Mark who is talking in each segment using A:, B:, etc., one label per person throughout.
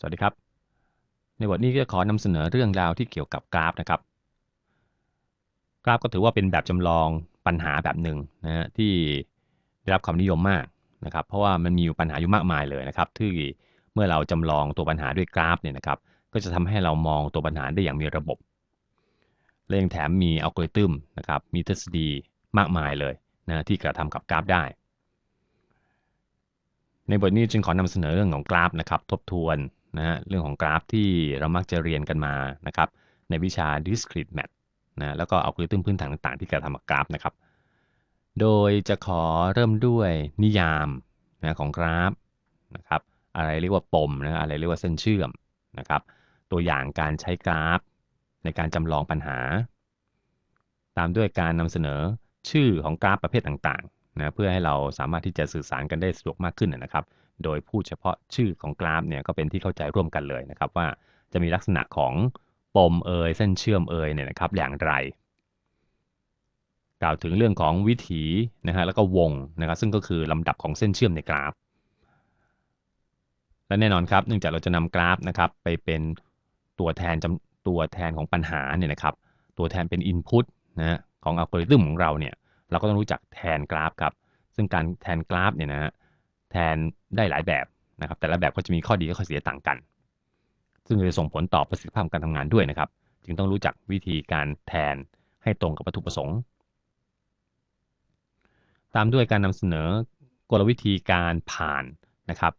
A: สวัสดีครับในบทนี้จะขอนำเสนอเรื่องราวที่เกี่ยวกับกราฟนะครับ กราฟก็ถือว่าเป็นแบบจำลองปัญหาแบบหนึ่งนะฮะที่ได้รับความนิยมมากนะครับ เพราะว่ามันมีปัญหาอยู่มากมายเลยนะครับที่เมื่อเราจำลองตัวปัญหาด้วยกราฟเนี่ยนะครับ ก็จะทำให้เรามองตัวปัญหาได้อย่างมีระบบและยังแถมมีอัลกอริทึมนะครับมีทฤษฎีมากมายเลยนะที่กระทำกับกราฟได้ ในบทนี้จึงขอนำเสนอเรื่องของกราฟนะครับทบทวนนะฮะเรื่องของกราฟที่เรามักจะเรียนกันมานะครับในวิชา discrete math นะแล้วก็เอาคุณตึ้มพื้นฐานต่างๆ ที่เกิดทำกับกราฟนะครับโดยจะขอเริ่มด้วยนิยามนะของกราฟนะครับอะไรเรียกว่าปมนะอะไรเรียกว่าเส้นเชื่อมนะครับตัวอย่างการใช้กราฟในการจำลองปัญหา ตามด้วยการนำเสนอชื่อของกราฟประเภทต่างนะเพื่อให้เราสามารถที่จะสื่อสารกันได้สะดวกมากขึ้นนะครับ โดยพูดเฉพาะชื่อของกราฟเนี่ยก็เป็นที่เข้าใจร่วมกันเลยนะครับ ว่าจะมีลักษณะของปมเอยเส้นเชื่อมเอยเนี่ยนะครับ อย่างไร กล่าวถึงเรื่องของวิถีนะฮะแล้วก็วงนะครับ ซึ่งก็คือลำดับของเส้นเชื่อมในกราฟ และแน่นอนครับ เนื่องจากเราจะนำกราฟนะครับ ไปเป็นตัวแทนจำตัวแทนของปัญหาเนี่ยนะครับ ตัวแทนเป็น Input นะของอัลกอริทึมของเราเนี่ยเราก็ต้องรู้จักแทนกราฟครับ ซึ่งการแทนกราฟเนี่ยนะฮะ แทนได้หลายแบบนะครับ แต่ละแบบก็จะมีข้อดีและข้อเสียต่างกัน ซึ่งจะส่งผลต่อประสิทธิภาพการทำงานด้วยนะครับ จึงต้องรู้จักวิธีการแทนให้ตรงกับวัตถุประสงค์ ตามด้วยการนำเสนอกลวิธีการผ่านนะครับ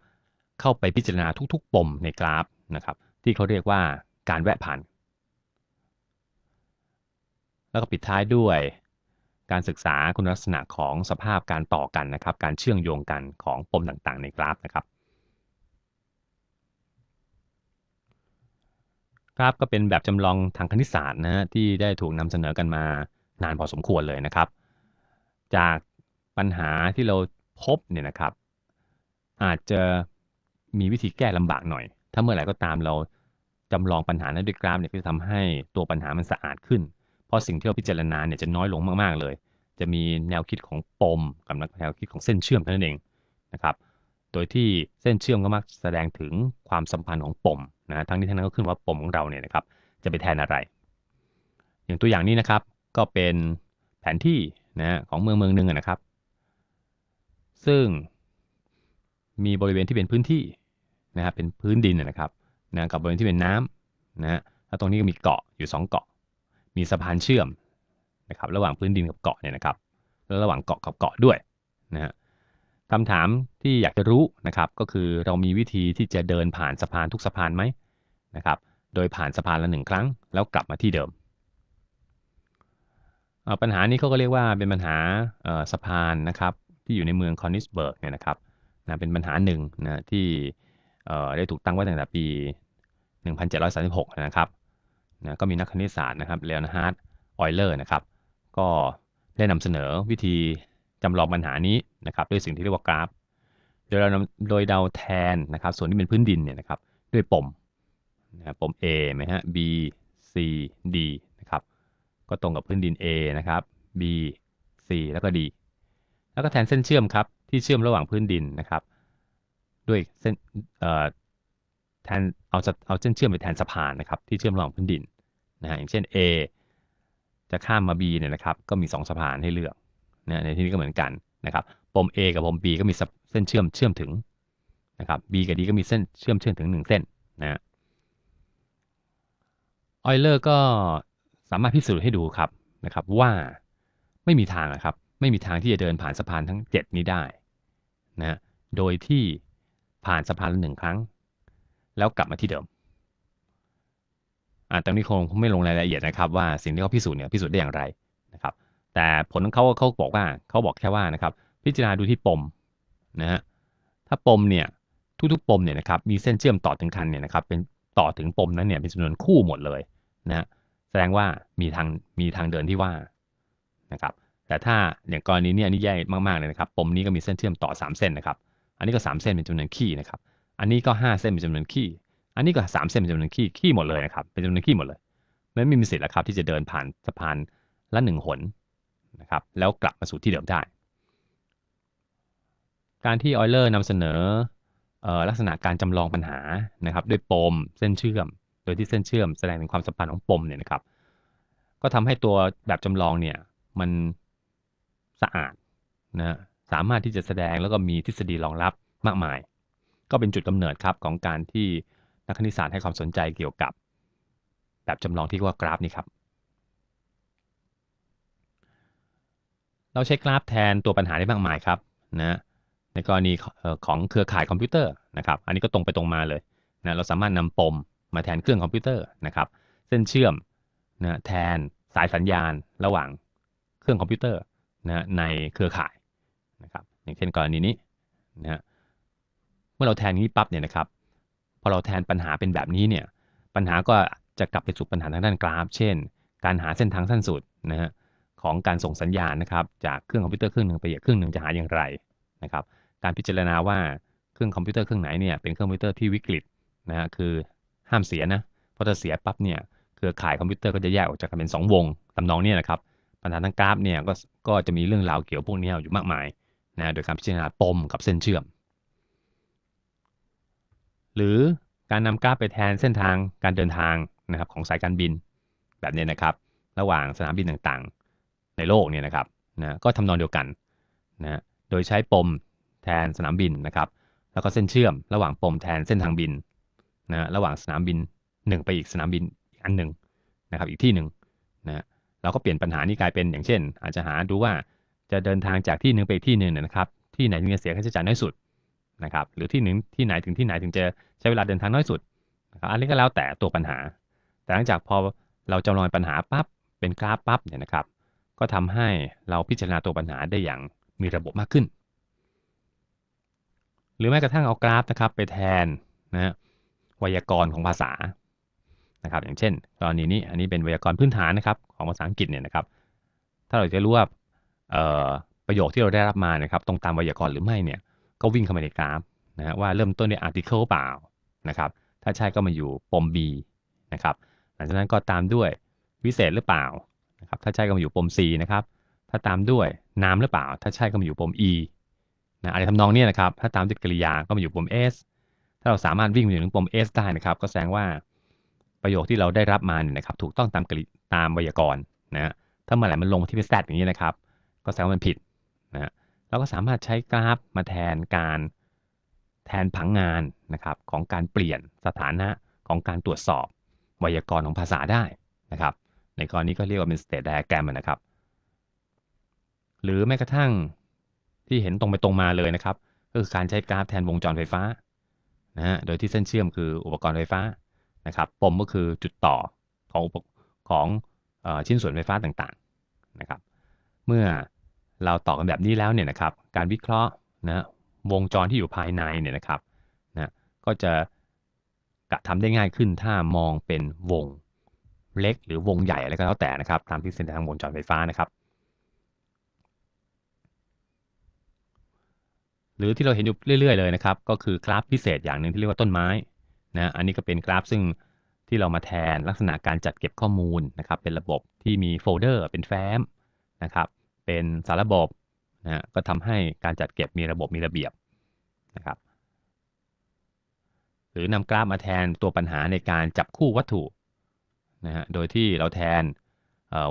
A: เข้าไปพิจารณาทุก ๆปมในกราฟนะครับ ที่เขาเรียกว่าการแวะผ่าน แล้วก็ปิดท้ายด้วยการศึกษาคุณลักษณะของสภาพการต่อกันนะครับ การเชื่อมโยงกันของปมต่างๆในกราฟนะครับ กราฟก็เป็นแบบจำลองทางคณิตศาสตร์นะฮะที่ได้ถูกนำเสนอกันมานานพอสมควรเลยนะครับ จากปัญหาที่เราพบเนี่ยนะครับ อาจจะมีวิธีแก้ลำบากหน่อย ถ้าเมื่อไหร่ก็ตามเราจำลองปัญหานั้นด้วยกราฟเนี่ยก็จะทำให้ตัวปัญหามันสะอาดขึ้นเพราะสิ่งที่เราพิจารณาเนี่ยจะน้อยลงมากๆ เลย จะมีแนวคิดของปมกับแนวคิดของเส้นเชื่อมเท่านั้นเองนะครับ โดยที่เส้นเชื่อมก็มักแสดงถึงความสัมพันธ์ของปมนะทั้งนี้ทั้งนั้นก็ขึ้นว่าปมของเราเนี่ยนะครับจะไปแทนอะไร อย่างตัวอย่างนี้นะครับก็เป็นแผนที่นะของเมืองเมืองหนึ่งนะครับ ซึ่งมีบริเวณที่เป็นพื้นที่นะครับเป็นพื้นดินนะครับนะกับบริเวณที่เป็นน้ำนะแล้วตรงนี้ก็มีเกาะอยู่2เกาะมีสะพานเชื่อมนะครับระหว่างพื้นดินกับเกาะเนี่ยนะครับ แล้วระหว่างเกาะกับเกาะด้วยนะฮะคำถามที่อยากจะรู้นะครับก็คือเรามีวิธีที่จะเดินผ่านสะพานทุกสะพานไหมนะครับ โดยผ่านสะพานละหนึ่งครั้งแล้วกลับมาที่เดิม ปัญหานี้เขาก็เรียกว่าเป็นปัญหาสะพานนะครับที่อยู่ในเมืองคอนิสเบิร์กเนี่ยนะครับนะเป็นปัญหาหนึ่งนะที่ได้ถูกตั้งไว้ตั้งแต่ปี 1736 นะครับนะก็มีนักคณิตศาสตร์นะครับเลอนฮาร์ด ออยเลอร์ นะครับ ก็ได้นำเสนอวิธีจำลองปัญหานี้นะครับ ด้วยสิ่งที่เรียกว่ากราฟโดยเราโดยเดาแทนนะครับ ส่วนที่เป็นพื้นดินเนี่ยนะครับ ด้วยปมนะปม A ไหมฮะ B C D นะครับ ก็ตรงกับพื้นดิน A นะครับ B C แล้วก็ D แล้วก็แทนเส้นเชื่อมครับ ที่เชื่อมระหว่างพื้นดินนะครับ ด้วยเส้นอแทนเอาเอาเส้นเชื่อมไปแทนสะพานนะครับที่เชื่อมระหว่างพื้นดินนะฮะอย่างเช่น A จะข้ามมา B เนี่ยนะครับก็มี 2สะพานให้เลือกนะในที่นี้ก็เหมือนกันนะครับปม A กับปม B ก็มีเส้นเชื่อมเชื่อมถึงนะครับ B กับ D ก็มีเส้นเชื่อมเชื่อมถึง 1 เส้นนะออยเลอร์ก็สามารถพิสูจน์ให้ดูครับนะครับว่าไม่มีทางนะครับ ไม่มีทางที่จะเดินผ่านสะพานทั้ง 7 นี้ได้นะโดยที่ผ่านสะพานหนึ่งครั้งแล้วกลับมาที่เดิม อ่าตรงนี้คงไม่ลงรายละเอียดนะครับ ว่าสิ่งที่เขาพิสูจน์เนี่ยพิสูจน์ได้อย่างไรนะครับ แต่ผลของเขาเขาบอกว่าเขาบอกแค่ว่านะครับ พิจารณาดูที่ปมนะฮะ ถ้าปมเนี่ยทุกๆ ปมเนี่ยนะครับ มีเส้นเชื่อมต่อถึงคันเนี่ยนะครับ เป็นต่อถึงปมนั้นเนี่ยเป็นจำนวนคู่หมดเลยนะฮะแสดงว่ามีทางมีทางเดินที่ว่านะครับ แต่ถ้าอย่างกรณีนี้อันนี้แย่มากๆเลยนะครับ ปมนี้ก็มีเส้นเชื่อมต่อ3เส้นนะครับ อันนี้ก็3เส้นเป็นจำนวนขี้นะครับอันนี้ก็ห้าเส้นเป็นจำนวนขี้อันนี้ก็สามเส้นเป็นจำนวนขี้ขี้หมดเลยนะครับ เป็นจำนวนขี้หมดเลยไม่มีสิทธิ์แล้วครับ ที่จะเดินผ่านสะพานละหนึ่งหนนะครับแล้วกลับมาสู่ที่เดิมได้ การที่ออยเลอร์นำเสนออลักษณะการจำลองปัญหานะครับด้วยปมเส้นเชื่อม โดยที่เส้นเชื่อม แสดงถึงความสัมพันธ์ของปมเนี่ยนะครับ ก็ทำให้ตัวแบบจำลองเนี่ยมันสะอาดนะสามารถที่จะแสดงแล้วก็มีทฤษฎีรองรับมากมายก็เป็นจุดกำเนิดครับของการที่นักคณิตศาสตร์ให้ความสนใจเกี่ยวกับ แบบจำลองที่ว่ากราฟนี้ครับ เราใช้กราฟแทนตัวปัญหาได้มากมายครับนะในกรณีของเครือข่ายคอมพิวเตอร์นะครับ อันนี้ก็ตรงไปตรงมาเลยนะเราสามารถนำปมมาแทนเครื่องคอมพิวเตอร์นะครับ เส้นเชื่อมนะแทนสายสัญญาณระหว่างเครื่องคอมพิวเตอร์นะในเครือข่ายนะครับ อย่างเช่นกรณีนี้นะฮะมื่อเราแทนนี้ปั๊บเนี่ยนะครับพอเราแทนปัญหาเป็นแบบนี้เนี่ยปัญหาก็จะกลับไปสู่ปัญหาทางด้านกราฟ เช่น การหาเส้นทางสั้นสุดนะฮะของการส่งสัญญาณนะครับจากเครื่องคอมพิวเตอร์เครื่องหนึ่งไปอีกเครื่องหนึ่งจะหาอย่างไรนะครับการพิจารณาว่าเครื่องคอมพิวเตอร์เครื่องไหนเนี่ยเป็นเครื่องคอมพิวเตอร์ที่วิกฤตนะฮะคือห้ามเสียนะเพราะถ้าเสียปั๊บเนี่ยเครือข่ายคอมพิวเตอร์ก็จะแยกออกจากกันเป็น 2 วงตำนองเนี่ยนะครับปัญหาทางกราฟเนี่ยก็ก็จะมีเรื่องราวเกี่ยวพวกนี้อยู่มากมายนะโดยการพิจารณาปมกับเส้นเชื่อมหรือการนำกราฟไปแทนเส้นทางการเดินทางนะครับของสายการบินแบบนี้นะครับ ระหว่างสนามบินต่างๆในโลกเนี่ยนะครับนะก็ทำนองเดียวกันนะโดยใช้ปมแทนสนามบินนะครับแล้วก็เส้นเชื่อมระหว่างปมแทนเส้นทางบินนะระหว่างสนามบินหนึ่งไปอีกสนามบินอันหนึ่งนะครับอีกที่หนึ่งนะเราก็เปลี่ยนปัญหานี้กลายเป็นอย่างเช่น อาจจะหาดูว่าจะเดินทางจากที่หนึ่งไปที่หนึ่งนะครับที่ไหนถึงจะเสียค่าใช้จ่ายน้อยสุดนะครับหรือที่หนึ่งที่ไหนถึงที่ไหนถึงจะใช้เวลาเดินทางน้อยสุดนะครับอันนี้ก็แล้วแต่ตัวปัญหา แต่หลังจากพอเราจำลองปัญหาปั๊บเป็นกราฟปั๊บเนี่ยนะครับก็ทำให้เราพิจารณาตัวปัญหาได้อย่างมีระบบมากขึ้น หรือแม้กระทั่งเอากราฟนะครับ ไปแทนนะไวยากรณ์ของภาษานะครับอย่างเช่นกรณีนี้อันนี้เป็นไวยากรณ์พื้นฐานนะครับของภาษาอังกฤษเนี่ยนะครับ ถ้าเราจะรู้ว่าประโยคที่เราได้รับมานะครับ ตรงตามไวยากรณ์หรือไม่เนี่ยก็วิ่งเข้ามาในกราฟนะฮะว่าเริ่มต้นน้วย article เปล่านะครับถ้าใช่ก็มาอยู่ปม B นะครับหลังจากนั้นก็ตามด้วยวิเศษหรือเปล่านะครับถ้าใช่ก็มาอยู่ปม C นะครับถ้าตามด้วยน้ำหรือเปล่า ถ้าใช่ก็มาอยู่ปม E นะอะไรทำนองนี้นะครับถ้าตามด้วยกริยาก็มาอยู่ปม S ถ้าเราสามารถวิ่งมาถึงปม S ได้นะครับ ก็แสดงว่าประโยคที่เราได้รับมาเนี่ยนะครับถูกต้องตามตามไวยากรณ์นะถ้าเมื่อไหร่มันลงที่เป็น Z อย่างนี้นะครับก็แสดงว่ามันผิดเราก็สามารถใช้กราฟมาแทนการแทนผังงานนะครับ ของการเปลี่ยนสถานะของการตรวจสอบไวยากรณ์ของภาษาได้นะครับ ในกรณีก็เรียกว่าเป็น state diagram นะครับ หรือแม้กระทั่งที่เห็นตรงไปตรงมาเลยนะครับ ก็คือการใช้กราฟแทนวงจรไฟฟ้านะฮะโดยที่เส้นเชื่อมคืออุปกรณ์ไฟฟ้านะครับ ปมก็คือจุดต่อของของอชิ้นส่วนไฟฟ้าต่างๆนะครับ เมื่อเราต่อกันแบบนี้แล้วเนี่ยนะครับ การวิเคราะห์นะวงจรที่อยู่ภายในเนี่ยนะครับนะก็จะกระทำได้ง่ายขึ้นถ้ามองเป็นวงเล็กหรือวงใหญ่อะไรก็แล้วแต่นะครับตามที่เส้นทางวงจรไฟฟ้านะครับ หรือที่เราเห็นอยู่เรื่อย ๆ เลยนะครับ ก็คือกราฟพิเศษอย่างหนึ่งที่เรียกว่าต้นไม้นะอันนี้ก็เป็นกราฟ ซึ่งที่เรามาแทนลักษณะการจัดเก็บข้อมูลนะครับ เป็นระบบที่มีโฟลเดอร์เป็นแฟ้มนะครับเป็นสารระบบนะฮะ ก็ทำให้การจัดเก็บมีระบบมีระเบียบนะครับ หรือนำกราฟมาแทนตัวปัญหาในการจับคู่วัตถุนะฮะ โดยที่เราแทน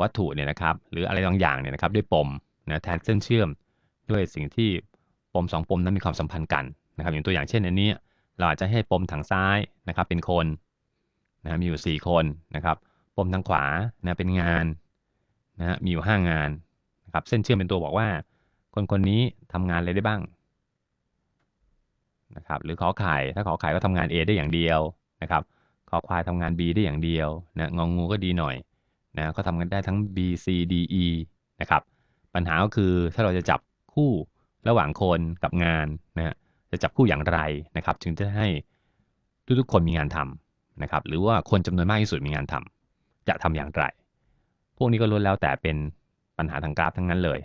A: วัตถุเนี่ยนะครับ หรืออะไรบางอย่างเนี่ยนะครับด้วยปมนะแทนเส้นเชื่อม ด้วยสิ่งที่ปม2ปมนั้นมีความสัมพันธ์กันนะครับอย่างตัวอย่างเช่นอันนี้ เราอาจจะให้ปมทางซ้ายนะครับเป็นคนนะมีอยู่ 4 คนนะครับปมทางขวานะเป็นงานนะมีอยู่ 5 งานับเส้นเชื่อมเป็นตัวบอกว่า คนคนนี้ทำงานอะไรได้บ้างนะครับหรือขอไข่ถ้าขอไข่ก็ทำงาน A ได้อย่างเดียวนะครับ ขอควายทำงาน B ได้อย่างเดียวนะงองงูก็ดีหน่อยนะก็ทำกันได้ทั้ง B C D E นะครับปัญหาก็คือถ้าเราจะจับคู่ระหว่างคนกับงานนะจะจับคู่อย่างไรนะครับถึงจะให้ทุกๆคนมีงานทำนะครับหรือว่าคนจำนวนมากที่สุดมีงานทำ จะทำอย่างไร พวกนี้ก็ล้วนแล้วแต่เป็นปัญหาทางกราฟทั้งนั้นเลย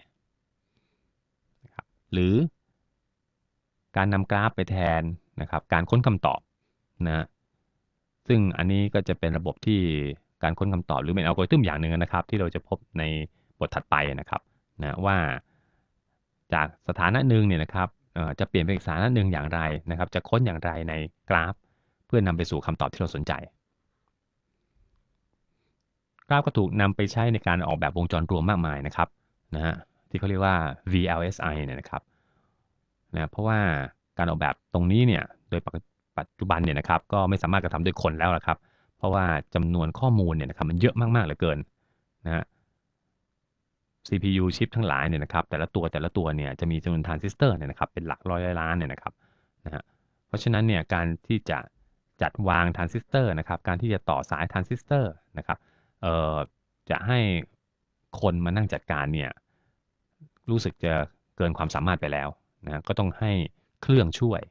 A: นะครับหรือการนำกราฟไปแทนนะครับ การค้นคำตอบนะซึ่งอันนี้ก็จะเป็นระบบที่การค้นคำตอบหรือเป็นอัลกอริทึมอย่างหนึ่งนะครับ ที่เราจะพบในบทถัดไปนะครับนะว่าจากสถานะหนึ่งเนี่ยนะครับจะเปลี่ยนเป็นอีกสถานะหนึ่งอย่างไรนะครับ จะค้นอย่างไรในกราฟเพื่อนนำไปสู่คำตอบที่เราสนใจราฟก็ถูกนำไปใช้ในการออกแบบวงจรรวมมากมายนะครับนะฮะที่เขาเรียกว่า VLSI เนี่ยนะครับนะเพราะว่าการออกแบบตรงนี้เนี่ยโดยปัจจุบันเนี่ยนะครับ ก็ไม่สามารถกระทำโดยคนแล้วละครับ เพราะว่าจำนวนข้อมูลเนี่ยนะครับ มันเยอะมากๆเหลือเกินนะฮะ CPU ชิปทั้งหลายเนี่ยนะครับแต่ละตัวแต่ละตัวเนี่ยจะมีจำนวนทรานซิสเตอร์เนี่ยนะครับเป็นหลักร้อยล้านเนี่ยนะครับนะฮะเพราะฉะนั้นเนี่ยการที่จะจัดวางทรานซิสเตอร์นะครับการที่จะต่อสายทรานซิสเตอร์นะครับเอ่อจะให้คนมานั่งจัดการเนี่ยรู้สึกจะเกินความสามารถไปแล้วนะก็ต้องให้เครื่องช่วย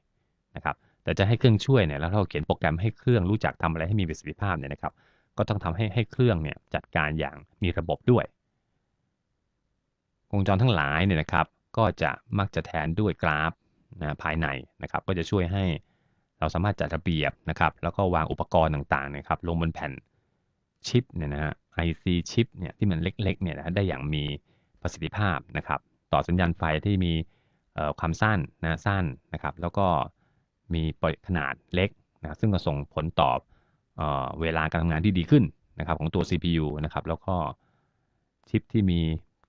A: นะครับแต่จะให้เครื่องช่วยเนี่ยแล้วเราเขียนโปรแกรมให้เครื่องรู้จักทำอะไรให้มีประสิทธิภาพเนี่ยนะครับก็ต้องทำให้ให้เครื่องเนี่ยจัดการอย่างมีระบบด้วยวงจรทั้งหลายเนี่ยนะครับ ก็จะมักจะแทนด้วยกราฟนะภายในนะครับก็จะช่วยให้เราสามารถจัดระเบียบนะครับแล้วก็วางอุปกรณ์ต่างๆนะครับลงบนแผ่นชิปเนี่ยนะฮะ IC ชิปเนี่ยที่มันเล็กๆเนี่ยนะได้อย่างมีประสิทธิภาพนะครับ ต่อสัญญาณไฟที่มีความสั้นนะสั้นนะครับแล้วก็มีขนาดเล็กนะซึ่งก็ส่งผลตอบเอเวลาการทำงานที่ดีขึ้นนะครับของตัว CPU นะครับแล้วก็ชิปที่มี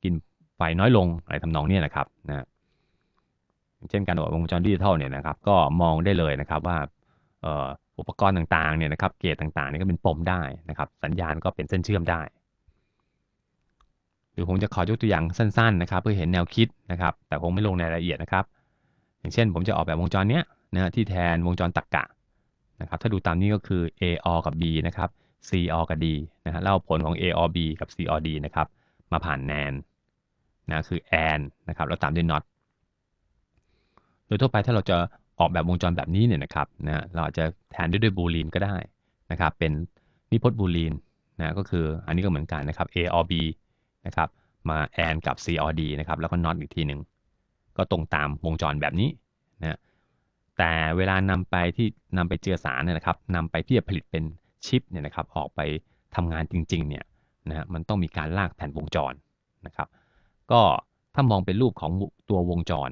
A: กินไฟน้อยลงอะไรทำนองนี้นะครับนะเช่นการออกวงจรดิจิทัลเนี่ยนะครับ ก็มองได้เลยนะครับว่าอุปกรณ์ต่างๆ เนี่ยนะครับ เกตต่างๆนี่ก็เป็นปมได้นะครับ สัญญาณก็เป็นเส้นเชื่อมได้ หรือผมจะขอยกตัวอย่างสั้นๆ นะครับเพื่อเห็นแนวคิดนะครับ แต่คงไม่ลงในรายละเอียดนะครับ อย่างเช่นผมจะออกแบบวงจรเนี้ยนะที่แทนวงจรตรกกะนะครับ ถ้าดูตามนี้ก็คือ A OR กับ B นะครับ C OR กับ D นะฮะเล่าผลของ A OR B กับ C OR D นะครับมาผ่านแนนนะคือ and นะครับแล้วตามด้วย not โดยทั่วไปถ้าเราจะออกแบบวงจรแบบนี้เนี่ยนะครับนะเราอาจจะแทนด้วยด้วยบูลีนก็ได้นะครับ เป็นนิพจน์บูลีนนะก็คืออันนี้ก็เหมือนกันนะครับ A or B นะครับ มา and กับ C or D นะครับ แล้วก็ not อีกทีหนึ่ง ก็ตรงตามวงจรแบบนี้นะ แต่เวลานำไปที่นำไปเจือสารเนี่ยนะครับนำไปที่จะผลิตเป็นชิปเนี่ยนะครับ ออกไปทำงานจริงๆเนี่ยนะมันต้องมีการลากแผ่นวงจรนะครับ ก็ถ้ามองเป็นรูปของตัววงจร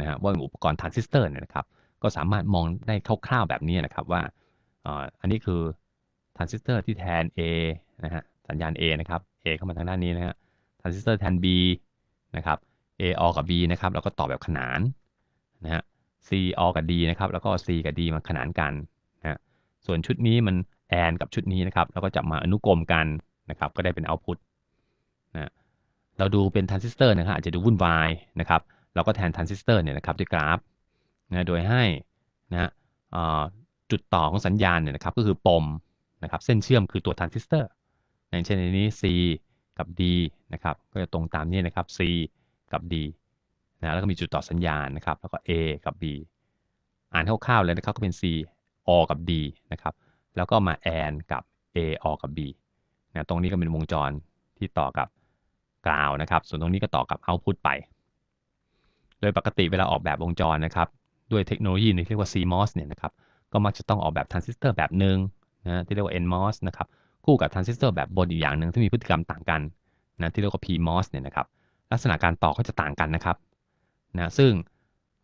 A: นะฮะว่าอุปกรณ์ทรานซิสเตอร์เนี่ยนะครับก็สามารถมองได้คร่าวๆแบบนี้นะครับว่าอันนี้คือทรานซิสเตอร์ที่แทน A นะฮะสัญญาณ A นะครับ A เข้ามาทางด้านนี้นะฮะทรานซิสเตอร์แทน B นะครับ A ออกกับ B นะครับแล้วก็ต่อแบบขนานนะฮะ C ออกกับ D นะครับแล้วก็ C กับ D มาขนานกันนะฮะส่วนชุดนี้มันแอน กับชุดนี้นะครับ แล้วก็จับมาอนุกรมกันนะครับก็ได้เป็นเอาต์พุตนะเราดูเป็นทรานซิสเตอร์นะครับอาจจะดูวุ่นวายนะครับเราก็แทนทรานซิสเตอร์เนี่ยนะครับด้วยกราฟนะโดยให้นะจุดต่อของสัญญาณเนี่ยนะครับก็คือปมนะครับเส้นเชื่อมคือตัวทรานซิสเตอร์อย่างเช่นในนี้ C กับ D นะครับก็จะตรงตามนี้นะครับ C กับ D นะแล้วก็มีจุดต่อสัญญาณนะครับแล้วก็ A กับ B อ่านคร่าวๆเลยนะครับก็เป็น C O กับ D นะครับแล้วก็มา AND กับ A O กับ B นะตรงนี้ก็เป็นวงจรที่ต่อกับกล่าวนะครับ ส่วนตรงนี้ก็ต่อกับ output ไป โดยปกติเวลาออกแบบวงจรนะครับด้วยเทคโนโลยีนี่เรียกว่า CMOS เนี่ยนะครับก็มักจะต้องออกแบบทรานซิสเตอร์แบบหนึ่งนะที่เรียกว่า NMOS นะครับคู่กับทรานซิสเตอร์แบบบนอีกอย่างหนึ่งที่มีพฤติกรรมต่างกันนะที่เรียกว่า PMOS เนี่ยนะครับลักษณะการต่อก็จะต่างกันนะครับนะซึ่ง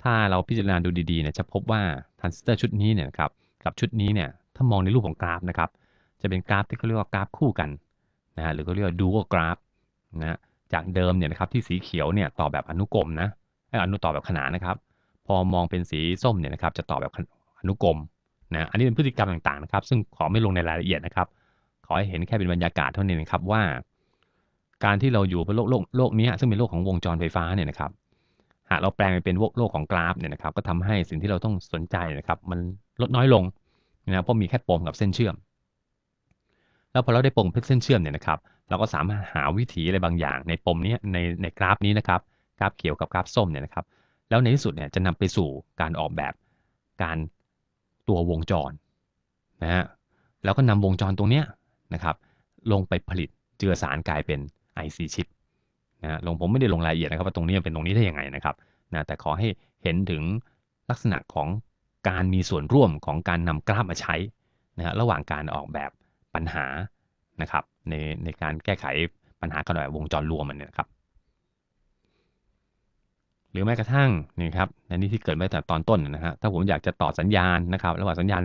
A: ถ้าเราพิจารณาดูดีๆเนี่ยจะพบว่าทรานซิสเตอร์ชุดนี้เนี่ยครับกับชุดนี้เนี่ยถ้ามองในรูปของกราฟนะครับจะเป็นกราฟที่เขาเรียกว่ากราฟคู่กันนะะหรือเขาเรียกว่าดูโอกราฟนะจากเดิมเนี่ยนะครับที่สีเขียวเนี่ยต่อแบบอนุกรมนะอนุต่อแบบขนานนะครับพอมองเป็นสีส้มเนี่ยนะครับจะตอบแบบอนุกรมนะ อันนี้เป็นพฤติกรรมต่างๆนะครับ ซึ่งขอไม่ลงในรายละเอียดนะครับ ขอให้เห็นแค่เป็นบรรยากาศเท่านี้นะครับ ว่าการที่เราอยู่บนโลกโลกโลกนี้ ซึ่งเป็นโลกของวงจรไฟฟ้าเนี่ยนะครับ หากเราแปลงไปเป็นโลกของกราฟเนี่ยนะครับก็ทำให้สิ่งที่เราต้องสนใจนะครับ มันลดน้อยลงนะเพราะมีแค่ปมกับเส้นเชื่อม แล้วพอเราได้ปมเพื่อเส้นเชื่อมเนี่ยนะครับ เราก็สามารถหาวิธีอะไรบางอย่างในปมนี้ในในกราฟนี้นะครับกราฟเขียวกับกราฟส้มเนี่ยนะครับแล้วในที่สุดเนี่ยจะนำไปสู่การออกแบบการตัววงจรนะฮะแล้วก็นำวงจรตรงเนี้ยนะครับ ลงไปผลิตเจือสารกลายเป็น IC ชิปนะลงผมไม่ได้ลงรายละเอียดนะครับ ว่าตรงนี้เป็นตรงนี้ได้ยังไงนะครับนะแต่ขอให้เห็นถึงลักษณะของการมีส่วนร่วมของการนำกราฟมาใช้นะฮะระหว่างการออกแบบปัญหานะครับในในการแก้ไขปัญหาการออกแบบวงจรรวมมันนะครับรือแม้กระทั่งนี่ครับในนี้ที่เกิดมาแต่ตอนต้นนะฮะถ้าผมอยากจะต่อสัญญาณนะครับระหว่างสัญญาณ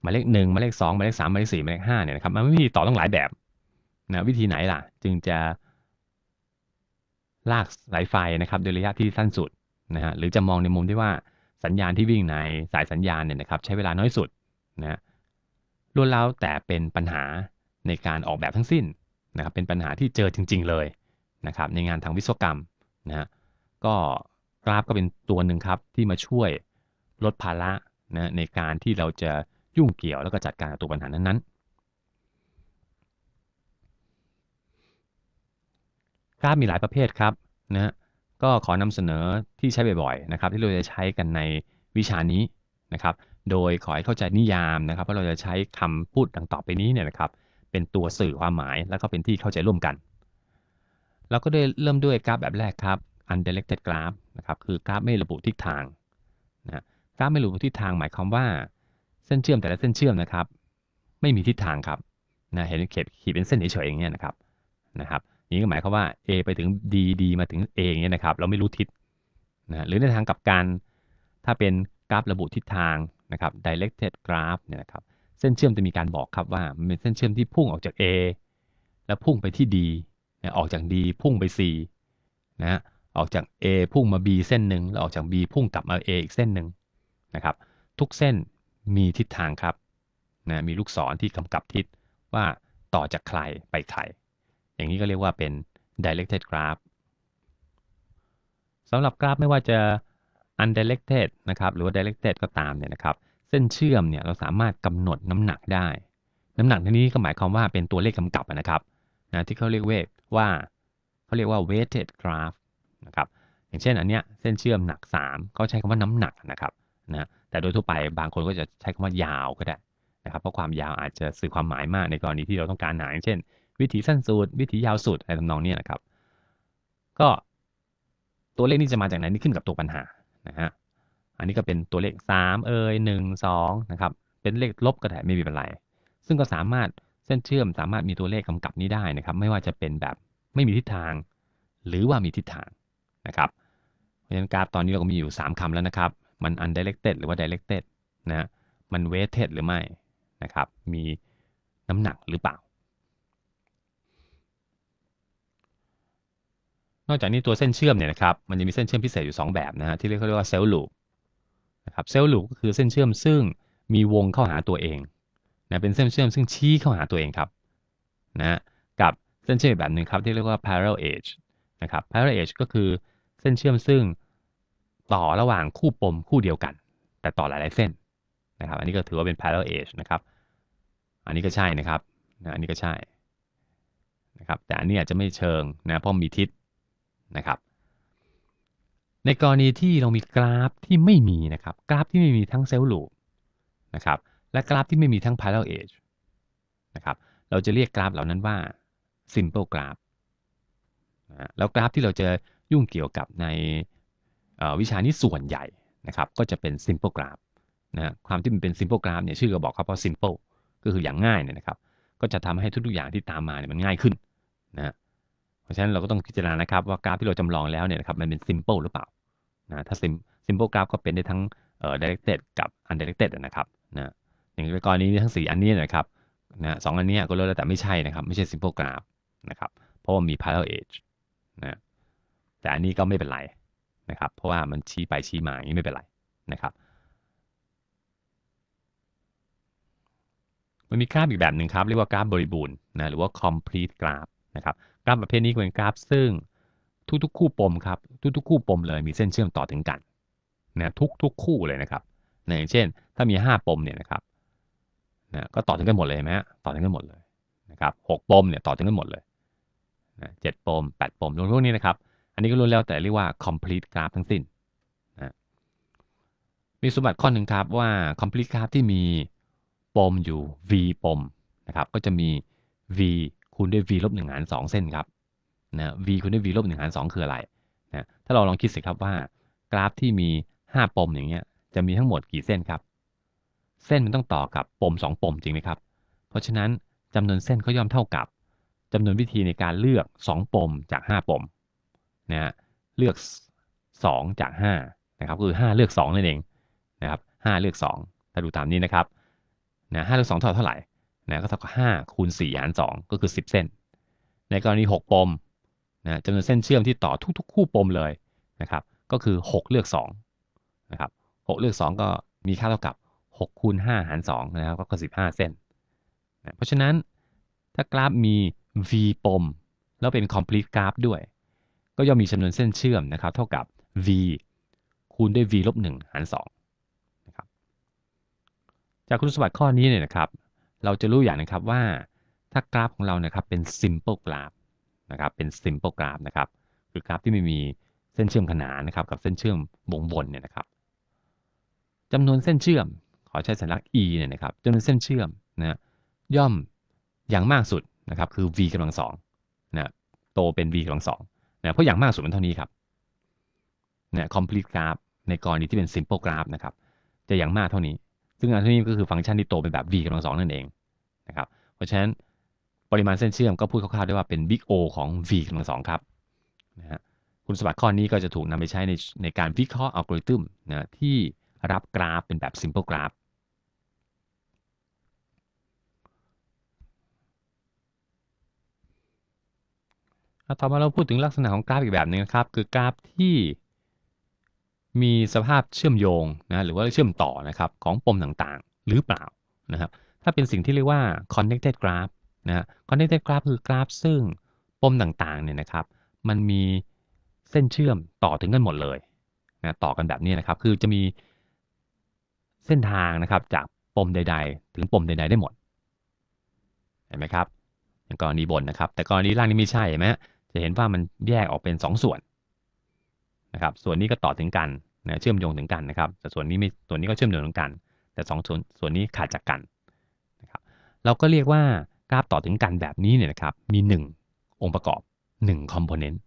A: หมายเลขหนึ่งหมายเลขสองหมายเลขสามหมายเลขสี่หมายเลขห้าเนี่ยนะครับมันไม่มีต่อต้องหลายแบบนะวิธีไหนล่ะ จึงจะลากสายไฟนะครับ โดยระยะที่สั้นสุดนะฮะหรือจะมองในมุมที่ว่าสัญญาณที่วิ่งในสายสัญญาณเนี่ยนะครับใช้เวลาน้อยสุดนะล้วนแล้วแต่เป็นปัญหาในการออกแบบทั้งสิ้นนะครับเป็นปัญหาที่เจอจริง ๆ เลยนะครับ ในงานทางวิศวกรรมนะฮะก็กราฟก็เป็นตัวหนึ่งครับที่มาช่วยลดภาระนะในการที่เราจะยุ่งเกี่ยวแล้วก็จัดการตัวปัญหานั้นๆกราฟมีหลายประเภทครับนะก็ขอนำเสนอที่ใช้บ่อย ๆ นะครับ ที่เราจะใช้กันในวิชานี้นะครับ โดยขอให้เข้าใจนิยามนะครับ ว่าเราจะใช้คำพูดดังต่อไปนี้เนี่ยนะครับ เป็นตัวสื่อความหมาย แล้วก็เป็นที่เข้าใจร่วมกัน เราก็ได้เริ่มด้วยกราฟแบบแรกครับ undirected graph นะครับคือกราฟไม่ระบุทิศทางนะกราฟไม่ระบุทิศทางหมายความว่า เส้นเชื่อมแต่ละเส้นเชื่อมนะครับ ไม่มีทิศทางครับนะเห็นเขตขีดเป็นเส้นเฉยๆอย่างเงี้ยนะครับนะครับนี่ก็หมายความว่า A ไปถึง D D มาถึง A อย่างเงี้ยนะครับ เราไม่รู้ทิศนะหรือในทางกลับ กันถ้าเป็นกราฟระบุทิศทางนะครับ directed graph เนี่ยนะครับ เส้นเชื่อมจะมีการบอกครับว่ามันเป็นเส้นเชื่อมที่พุ่งออกจาก A แล้วพุ่งไปที่ D นะออกจาก D พุ่งไป C นะออกจาก A พุ่งมา B เส้นหนึ่ง แล้วออกจาก B พุ่งกลับมา A อีกเส้นหนึ่งนะครับ ทุกเส้นมีทิศทางครับ นะ มีลูกศรที่กำกับทิศว่าต่อจากใครไปใคร อย่างนี้ก็เรียกว่าเป็น directed graph สำหรับกราฟไม่ว่าจะ undirected นะครับ หรือว่า directed ก็ตามเนี่ยนะครับ เส้นเชื่อมเนี่ยเราสามารถกำหนดน้ำหนักได้ น้ำหนักที่นี้ก็หมายความว่าเป็นตัวเลขกำกับนะครับ นะ ที่เขาเรียกว่าเขาเรียกว่า weighted graph นะครับอย่างเช่นอันเนี้ยเส้นเชื่อมหนัก 3 ก็ใช้คำว่าน้ำหนักนะครับนะแต่โดยทั่วไปบางคนก็จะใช้คำว่ายาวก็ได้นะครับเพราะความยาวอาจจะสื่อความหมายมากในกรณีที่เราต้องการหนาอย่างเช่น วิถีสั้นสุดวิถียาวสุดอะไรทำนองนี้นะครับก็ตัวเลขนี้จะมาจากไหนนี่ขึ้นกับตัวปัญหานะฮะอันนี้ก็เป็นตัวเลข 3เอ่ย1 2นะครับเป็นเลขลบก็ได้ไม่มีเป็นไรซึ่งก็สามารถเส้นเชื่อมสามารถมีตัวเลขกำกับนี้ได้นะครับไม่ว่าจะเป็นแบบไม่มีทิศทางหรือว่ามีทิศทางนะครับเพราะฉะนั้นกราฟตอนนี้เราก็มีอยู่ 3คำแล้วนะครับ มัน undirected หรือว่า directed นะ มัน weighted หรือไม่นะครับ มีน้ำหนักหรือเปล่า นอกจากนี้ตัวเส้นเชื่อมเนี่ยนะครับ มันจะมีเส้นเชื่อมพิเศษอยู่ 2 แบบนะฮะที่เรียกเรียกว่าเซลล์ลูปนะครับเซลล์ลูปก็คือเส้นเชื่อมซึ่งมีวงเข้าหาตัวเองนะเป็นเส้นเชื่อมซึ่งชี้เข้าหาตัวเองครับนะกับเส้นเชื่อมแบบหนึ่งครับที่เรียกว่า parallel edge นะครับ parallel edge ก็คือเส้นเชื่อมซึ่งต่อระหว่างคู่ปมคู่เดียวกัน แต่ต่อหลาย ๆ เส้นนะครับอันนี้ก็ถือว่าเป็น parallel edge นะครับอันนี้ก็ใช่นะครับนะอันนี้ก็ใช่นะครับแต่อันนี้อาจจะไม่เชิงนะเพราะมีทิศนะครับ ในกรณีที่เรามีกราฟที่ไม่มีนะครับกราฟที่ไม่มีทั้งเซลล์ลูปนะครับและกราฟที่ไม่มีทั้ง parallel edge นะครับเราจะเรียกกราฟเหล่านั้นว่า simple graph นะแล้วกราฟที่เราจะยุ่งเกี่ยวกับในวิชานี้ส่วนใหญ่นะครับ ก็จะเป็น simple graph นะความที่มันเป็น simple graph เนี่ยชื่อก็บอกครับเพราะ simple ก็คืออย่างง่ายเนี่ยนะครับ ก็จะทำให้ทุกๆอย่างที่ตามมาเนี่ยมันง่ายขึ้นนะเพราะฉะนั้นเราก็ต้องพิจารณานะครับว่ากราฟที่เราจำลองแล้วเนี่ยนะครับมันเป็น simple หรือเปล่านะถ้า simple graph ก็เป็นได้ทั้ง directed กับ undirected นะครับนะอย่างกรณีนี้ทั้ง 4 อันนี้นะครับนะสองอันนี้ก็เลยกแ้แต่ไม่ใช่นะครับ ไม่ใช่ simple graph นะครับเพราะว่ามี parallel edge นะแต่อันนี้ก็ไม่เป็นไร นะครับเพราะว่ามันชี้ไปชี้มาอย่างนี้ไม่เป็นไรนะครับมันมีกราฟอีกแบบหนึ่งครับเรียกว่ากราฟบริบูรณ์นะหรือว่า complete graph นะครับกราฟประเภทนี้เป็นกราฟซึ่งทุกๆ คู่ปมครับทุกๆ คู่ปมเลย มีเส้นเชื่อมต่อถึงกันนะทุกๆคู่เลยนะครับนอย่างเช่นถ้ามี 5 ปมเนี่ยนะครับนะก็ต่อถึงกันหมดเลยไหมฮะต่อถึงกันหมดเลยนะครับหปมเนี่ยต่อถึงกันหมดเลยนะเปม8ปมรวมพวกนี้นะครับันนี้ก็รู้แล้วแต่เรียกว่า complete graph ทั้งสิ้นนะมีสมบัติข้อหนึ่งครับว่า complete graph ที่มีปมอยู่ v ปมนะครับ ก็จะมี v คูณด้วย v ลบหนึ่งหารสองเส้นครับนะ v คูณด้วย v ลบหนึ่งหารสองคืออะไรนะถ้าเราลองคิดสิครับว่ากราฟที่มี 5 ปมอย่างเงี้ยจะมีทั้งหมดกี่เส้นครับ เส้นมันต้องต่อกับปม 2ปมจริงไหมครับ เพราะฉะนั้นจำนวนเส้นก็ย่อมเท่ากับ จำนวนวิธีในการเลือก 2 ปมจาก 5ปมนะเลือก 2 จาก5นะครับคือ 5 เลือก2นั่นเองนะครับ5เลือก2ถ้าดูตามนี้นะครับนะ5เลือก2เท่าเท่าไหร่นะก็เท่ากับ5คูณ 4 หาร2ก็คือ 10เส้น ในกรณี 6 ปมนะจำนวนเส้นเชื่อมที่ต่อทุก ๆ คู่ปมเลยนะครับก็คือ 6 เลือก2นะครับ6เลือก 2 ก็มีค่าเท่ากับ6คูณ5 หาร2นะครับก็คือ15 เส้นนะเพราะฉะนั้นถ้ากราฟมี v ปม แล้วเป็น complete graph ด้วยก็ย่อมมีจำนวนเส้นเชื่อมนะครับเท่ากับ v คูณด้วย v ลบ1หาร2นะครับจากคุณสมบัติข้อนี้เนี่ยนะครับ เราจะรู้อย่างนะครับว่าถ้ากราฟของเรานะครับเป็น simple graph นะครับเป็น simple graph นะครับคือกราฟที่ไม่มีเส้นเชื่อมขนานนะครับกับเส้นเชื่อมวงบนเนี่ยนะครับจำนวนเส้นเชื่อมขอใช้สัญลักษณ์ e เนี่ยนะครับจำนวนเส้นเชื่อมนะย่อมอย่างมากสุดนะครับคือ v กำลังสองนะโตเป็น v กำลังสองนะเพราะอย่างมากสุดมันเท่านี้ครับเนะ complete graph ในกรณีที่เป็น simple graph นะครับจะอย่างมากเท่านี้ ซึ่งอันที่นี้ก็คือฟังก์ชันที่โตเป็นแบบ v กำลังสองนั่นเองนะครับเพราะฉะนั้นปริมาณเส้นเชื่อมก็พูดคร่าวๆได้ว่าเป็น big O ของ v กำลังสองครับนะฮะคุณสมบัติข้อนี้ก็จะถูกนำไปใช้ในในการวิเคราะห์อัลกอริทึมนะที่รับกราฟเป็นแบบ simple graph ต่อมา เราพูด ถึงลักษณะ ของ กราฟ อีก แบบหนึ่งนะครับ คือ กราฟ ที่ มี สภาพ เชื่อมโยง นะ หรือว่า เชื่อม ต่อ นะครับ ของปมต่างๆ หรือเปล่า นะครับ ถ้า เป็น สิ่ง ที่ เรียกว่า connected graph นะ connected graph คือ กราฟ ซึ่งปมต่างๆ เนี่ยนะครับ มันมี เส้น เชื่อม ต่อ ถึง กัน หมด เลย นะ ต่อ กัน แบบนี้ นะครับ คือ จะมี เส้นทาง นะครับ จากปมใด ๆ ถึงปมใด ๆ ได้หมด เห็นไหมครับ อย่างกรณีบนนะครับ แต่กรณีล่างนี่ไม่ใช่ เห็นไหมจะเห็นว่ามันแยกออกเป็น 2 ส่วนนะครับ ส่วนนี้ก็ต่อถึงกันนะเชื่อมโยงถึงกันนะครับ แต่ส่วนนี้ไม่ส่วนนี้ก็เชื่อมโยงถึงกัน แต่2ส่วนส่วนนี้ขาดจากกันนะครับเราก็เรียกว่ากราฟต่อถึงกันแบบนี้เนี่ยนะครับมี 1 องค์ประกอบ1อมโพเนนต์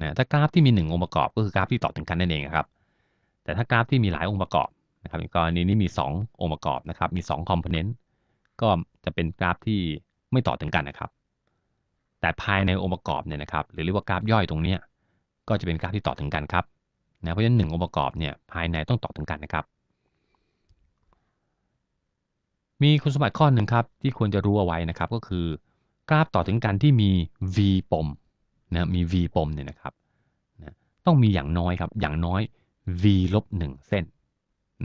A: นะถ้ากราฟที่มี 1 องค์ประกอบก็คือกราฟที่ต่อถึงกันนั่นเองครับ แต่ถ้ากราฟที่มีหลายองค์ประกอบนะครับกรณีนี้มี 2 องค์ประกอบนะครับ มี2อมโพเนนต์ก็จะเป็นกราฟที่ไม่ต่อถึงกันนะครับแต่ภายในองค์ประกอบเนี่ยนะครับ หรือเรียกว่ากราฟย่อยตรงนี้ ก็จะเป็นกราฟที่ต่อถึงกันครับนะเพราะฉะนั้นหนึ่งองค์ประกอบเนี่ยภายในต้องต่อถึงกันนะครับมีคุณสมบัติข้อหนึ่งครับ ที่ควรจะรู้เอาไว้นะครับก็คือ กราฟต่อถึงกันที่มี v ปมนะมี v ปมเนี่ยนะครับนะต้องมีอย่างน้อยครับ อย่างน้อย v ลบหนึ่งเส้น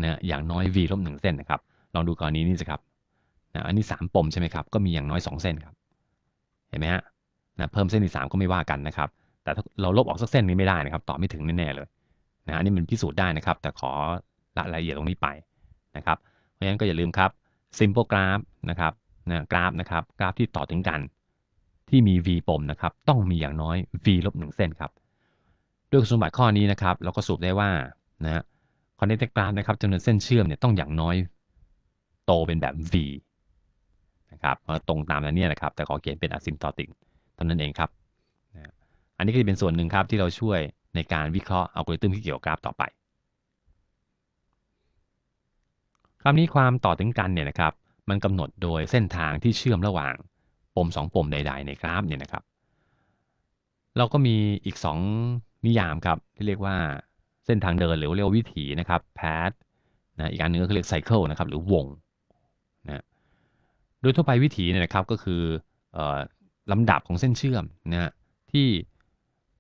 A: นะอย่างน้อย v ลบหนึ่งเส้นนะครับลองดูกรณีนี้สิครับนะอันนี้3ปมใช่ไหมครับก็มีอย่างน้อย2เส้นครับเห็นไหมฮะนะเพิ่มเส้นที่3ก็ไม่ว่ากันนะครับ แต่ถ้าเราลบออกสักเส้นนี้ไม่ได้นะครับ ต่อไม่ถึงแน่ๆ เลยนะฮะนี่มันพิสูจน์ได้นะครับ แต่ขอละรายละเอียดตรงนี้ไปนะครับ เพราะฉะนั้นก็อย่าลืมครับ simple graph นะครับ นะกราฟนะครับกราฟที่ต่อถึงกัน ที่มี v ปมนะครับ ต้องมีอย่างน้อย v ลบหนึ่งเส้นครับ ด้วยคุณสมบัติข้อนี้นะครับ เราก็สูบได้ว่านะคอนเนคเตอร์กราฟนะครับจำนวนเส้นเชื่อมเนี่ยต้องอย่างน้อยโตเป็นแบบ v นะครับตรงตามนั้นเนี่ยนะครับ แต่ขอเขียนเป็น asymptotic เท่านั้นเองครับ อันนี้ก็จะเป็นส่วนหนึ่งครับที่เราช่วยในการวิเคราะห์อัลกอริทึมที่เกี่ยวกราฟต่อไปคำนี้ความต่อถึงกันเนี่ยนะครับ มันกำหนดโดยเส้นทางที่เชื่อมระหว่างปม2ปมใดๆในกราฟเนี่ยนะครับ เราก็มีอีก2นิยามครับ ที่เรียกว่าเส้นทางเดินหรือเรียกววิถีนะครับ path นะอีกอันนึงก็เรียก cycle นะครับหรือวงนะโดยทั่วไปวิถีเนี่ยนะครับก็คืออลำดับของเส้นเชื่อมนะที่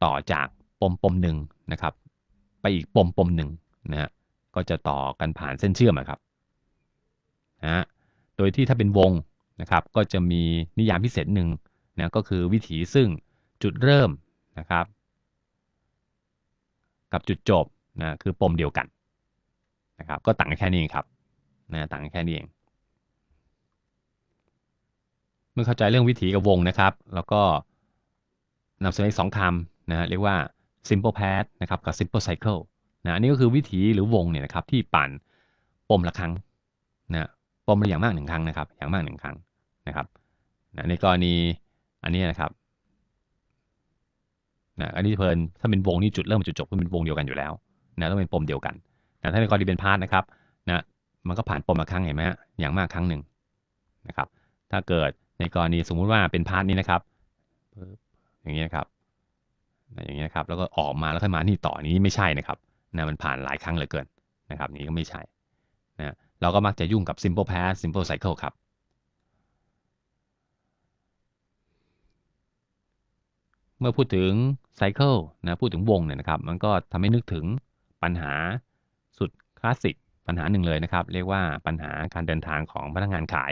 A: ต่อจากปมปมหนึ่งนะครับ ไปอีกปมปมหนึ่งนะก็จะต่อกันผ่านเส้นเชื่อมครับนะโดยที่ถ้าเป็นวงนะครับ ก็จะมีนิยามพิเศษหนึ่งนะก็คือวิถีซึ่งจุดเริ่มนะครับ กับจุดจบนะคือปมเดียวกันนะครับก็ต่างแค่นี้ครับนะต่างแค่นี้เองเมื่อเข้าใจเรื่องวิถีกับวงนะครับ แล้วก็นำเสนออีกสองคำนะฮะเรียกว่า simple path นะครับกับ simple cycle นะอันนี้ก็คือวิถีหรือวงเนี่ยนะครับ ที่ปั่นปมละครั้งนะปมละอย่างมากหนึ่งครั้งนะครับอย่างมากหนึ่งครั้งนะครับนะในกรณีอันนี้นะครับนะอันนี้เพลินถ้าเป็นวงนี่จุดเริ่มจุดจบก็เป็นวงเดียวกันอยู่แล้วนะต้องเป็นปมเดียวกันนะถ้าในกรณีเป็นพาร์ทนะครับนะมันก็ผ่านปมละครั้งเห็นไหมฮะอย่างมากครั้งหนึ่งนะครับ ถ้าเกิดในกรณีสมมุติว่าเป็นพาร์ทนี้นะครับ อย่างเงี้ยครับอย่างเงี้ยครับ แล้วก็ออกมาแล้วค่อยมานี่ต่อนี้ไม่ใช่นะครับนะมันผ่านหลายครั้งเหลือเกินนะครับ นี้ก็ไม่ใช่นะเราก็มักจะยุ่งกับ simple p a s s simple cycle ครับ เมื่อพูดถึง cycle นะพูดถึงวงเนี่ยนะครับ มันก็ทำให้นึกถึงปัญหาสุดคลาสสิกปัญหาหนึ่งเลยนะครับ เรียกว่าปัญหาการเดินทางของพนักงานขาย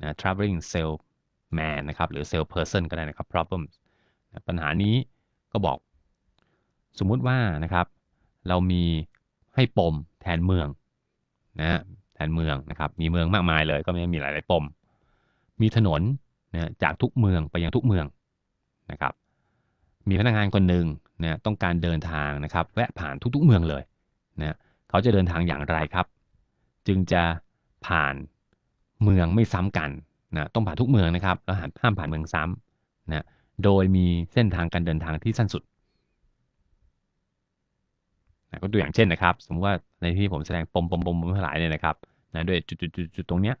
A: นะ traveling salesman นะครับหรือ salesperson ก็ได้นะครับ problem นะปัญหานี้ก็บอก สมมุติว่านะครับ เรามีให้ปมแทนเมืองนะแทนเมืองนะครับ มีเมืองมากมายเลยก็ไม่มีหลาย ๆ ปม มีถนนนะจากทุกเมืองไปยังทุกเมืองนะครับ มีพนักงานคนหนึ่งนะต้องการเดินทางนะครับ แวะผ่านทุกๆเมืองเลยนะเขาจะเดินทางอย่างไรครับ จึงจะผ่านเมืองไม่ซ้ำกันนะต้องผ่านทุกเมืองนะครับแล้วห้ามผ่านเมืองซ้ำนะโดยมีเส้นทางการเดินทางที่สั้นสุดนะก็ตัวอย่างเช่นนะครับ สมมติว่าในที่ผมแสดงปมปมปมปมทั้งหลายเนี่ยนะครับนะด้วยจุดจุดจุดจุดตรงเนี้ย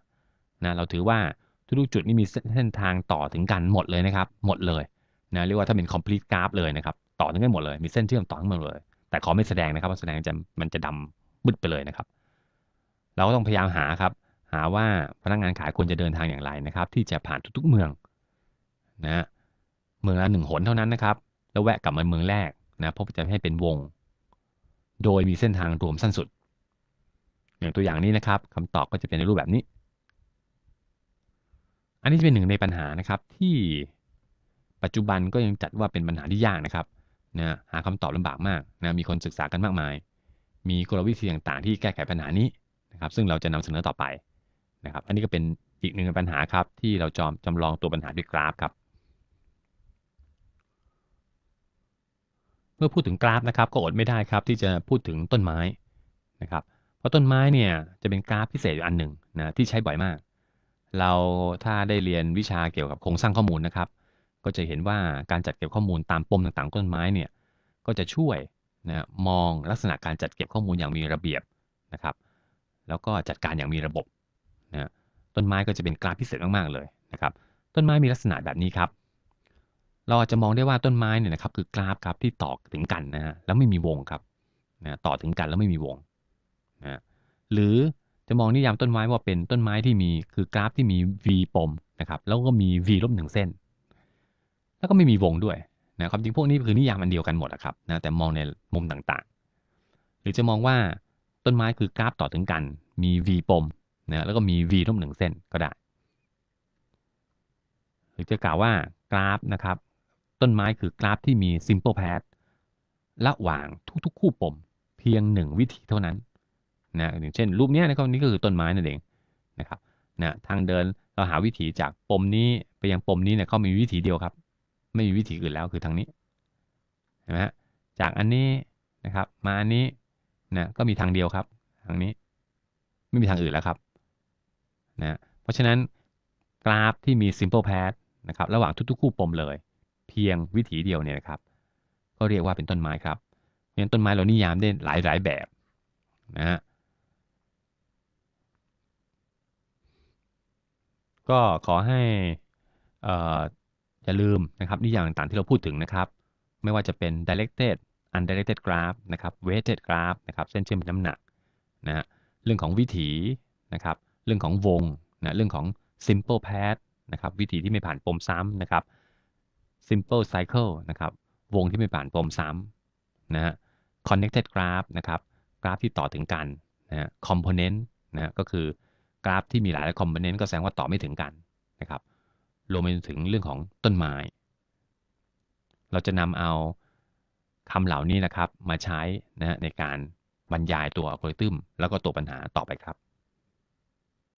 A: นะเราถือว่าทุกจุดนี่มีเส้นทางต่อถึงกันหมดเลยนะครับ หมดเลยนะเรียกว่าถ้าเป็น complete graph เลยนะครับต่อถึงกันหมดเลย มีเส้นเชื่อมต่อทั้งหมดเลยแต่ขอไม่แสดงนะครับเพราะแสดงจะมันจะดำมืดไปเลยนะครับ เราก็ต้องพยายามหาครับหาว่าพนักงานขายควรจะเดินทางอย่างไรนะครับ ที่จะผ่านทุกๆเมืองนะเมืองละหนึ่งหนเท่านั้นนะครับ แล้วแวะกลับมาเมืองแรกนะเพราะจะให้เป็นวง โดยมีเส้นทางรวมสั้นสุดอย่างตัวอย่างนี้นะครับคำตอบก็จะเป็นในรูปแบบนี้ อันนี้จะเป็นหนึ่งในปัญหานะครับที่ปัจจุบันก็ยังจัดว่าเป็นปัญหาที่ยากนะครับนะหาคำตอบลำบากมากนะมีคนศึกษากันมากมาย มีกลวิธีต่างๆที่แก้ไขปัญหานี้นะครับ ซึ่งเราจะนำเสนอต่อไปนะครับ อันนี้ก็เป็นอีกหนึ่งปัญหาครับ ที่เราจอมจำลองตัวปัญหาด้วยกราฟครับ เมื่อพูดถึงกราฟนะครับก็อดไม่ได้ครับที่จะพูดถึงต้นไม้นะครับ เพราะต้นไม้เนี่ยจะเป็นกราฟพิเศษอันหนึ่งนะที่ใช้บ่อยมาก เราถ้าได้เรียนวิชาเกี่ยวกับโครงสร้างข้อมูลนะครับ ก็จะเห็นว่าการจัดเก็บข้อมูลตามปมต่างๆ ต้นไม้เนี่ยก็จะช่วยนะมองลักษณะการจัดเก็บข้อมูลอย่างมีระเบียบนะครับ แล้วก็จัดการอย่างมีระบบนะต้นไม้ก็จะเป็นกราฟพิเศษมาก ๆ เลยนะครับต้นไม้มีลักษณะแบบนี้ครับ เราอาจจะมองได้ว่าต้นไม้เนี่ยนะครับคือกราฟครับที่ต่อถึงกันนะฮะแล้วไม่มีวงครับนะต่อถึงกัน แล้วไม่มีวงนะหรือจะมองนิยามต้นไม้ว่าเป็นต้นไม้ที่มีคือกราฟที่มี v ปมนะครับแล้วก็มี v ลบหนึ่งเส้น แล้วก็ไม่มีวงด้วยนะครับจริงพวกนี้คือนิยามอันเดียวกันหมดอะครับนะแต่มองในมุมต่างๆ หรือจะมองว่าต้นไม้คือกราฟต่อถึงกัน มี v ปมนะแล้วก็มี v ลมหนึ่งเส้น ก็ได้ หรือจะกล่าวว่ากราฟนะครับ ต้นไม้คือกราฟที่มี simple path ระหว่างทุกๆ คู่ปมเพียงหนึ่งวิธีเท่านั้นนะอย่างเช่น รูปนี้นะครับนี่ก็คือต้นไม้นั่นเองนะครับนะทางเดินเราหาวิธีจากปมนี้ไปยังปมนี้เนี่ยเขามีวิธีเดียวครับ ไม่มีวิธีอื่นแล้วคือทางนี้เห็นไหมฮะจากอันนี้นะครับ มาอันนี้นะก็มีทางเดียวครับ ทางนี้ไม่มีทางอื่นแล้วครับนะเพราะฉะนั้นกราฟที่มี simple path นะครับ ระหว่างทุกๆ คู่ปมเลย เพียงวิถีเดียวเนี่ยนะครับ ก็เรียกว่าเป็นต้นไม้ครับเพราะฉะนั้นต้นไม้เรานิยามได้หลายหลายแบบนะฮะก็ขอให้อย่าลืมนะครับนิยามต่างๆ ที่เราพูดถึงนะครับ ไม่ว่าจะเป็น directed undirected graph นะครับ weighted graph นะครับเส้นเชื่อมน้ำหนักนะฮะเรื่องของวิถีนะครับรื่องของวงนะเรื่องของ simple path นะครับวิธีที่ไม่ผ่านปมซ้ำนะครับ simple cycle นะครับวงที่ไม่ผ่านปมซ้ำนะฮะ connected graph นะครับกราฟที่ต่อถึงกันนะฮะ component นะก็คือกราฟที่มีหลาย component ก็แสดงว่าต่อไม่ถึงกันนะครับรวมไปถึงเรื่องของต้นไม้เราจะนำเอาคำเหล่านี้นะครับมาใช้นะในการบรรยายตัวอัลกอริทึมแล้วก็ตัวปัญหาต่อไปครับ